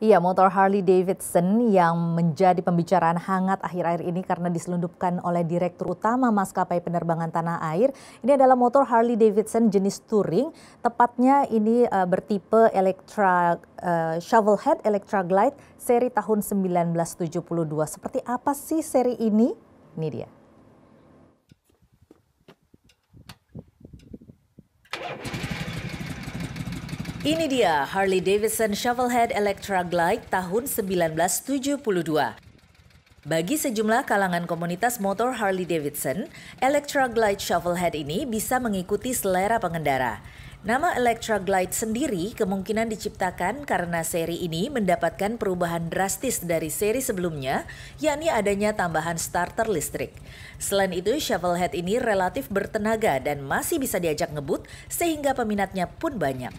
Iya, motor Harley Davidson yang menjadi pembicaraan hangat akhir-akhir ini karena diselundupkan oleh Direktur Utama Maskapai Penerbangan Tanah Air. Ini adalah motor Harley Davidson jenis touring, tepatnya ini uh, bertipe Electra uh, Shovelhead Electra Glide seri tahun 1972. Seperti apa sih seri ini? Ini dia. Ini dia Harley Davidson Shovelhead Electra Glide tahun 1972. Bagi sejumlah kalangan komunitas motor Harley Davidson, Electra Glide Shovelhead ini bisa mengikuti selera pengendara. Nama Electra Glide sendiri kemungkinan diciptakan karena seri ini mendapatkan perubahan drastis dari seri sebelumnya, yakni adanya tambahan starter listrik. Selain itu, Shovelhead ini relatif bertenaga dan masih bisa diajak ngebut sehingga peminatnya pun banyak.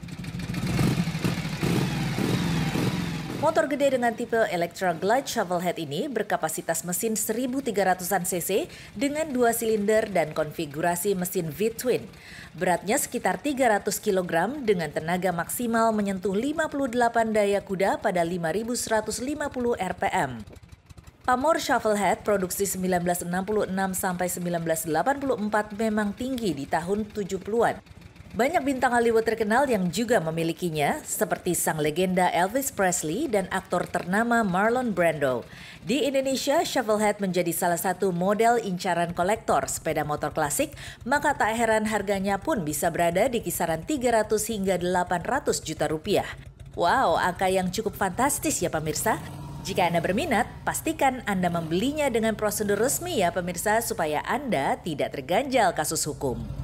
Motor gede dengan tipe Electra Glide Shovelhead ini berkapasitas mesin 1300-an cc dengan dua silinder dan konfigurasi mesin V-twin. Beratnya sekitar 300 kg dengan tenaga maksimal menyentuh 58 daya kuda pada 5150 rpm. Pamor Shovelhead produksi 1966 sampai 1984 memang tinggi di tahun 70-an. Banyak bintang Hollywood terkenal yang juga memilikinya, seperti sang legenda Elvis Presley dan aktor ternama Marlon Brando. Di Indonesia, Shovelhead menjadi salah satu model incaran kolektor sepeda motor klasik, maka tak heran harganya pun bisa berada di kisaran 300 hingga 800 juta rupiah. Wow, angka yang cukup fantastis ya pemirsa. Jika Anda berminat, pastikan Anda membelinya dengan prosedur resmi ya pemirsa supaya Anda tidak terganjal kasus hukum.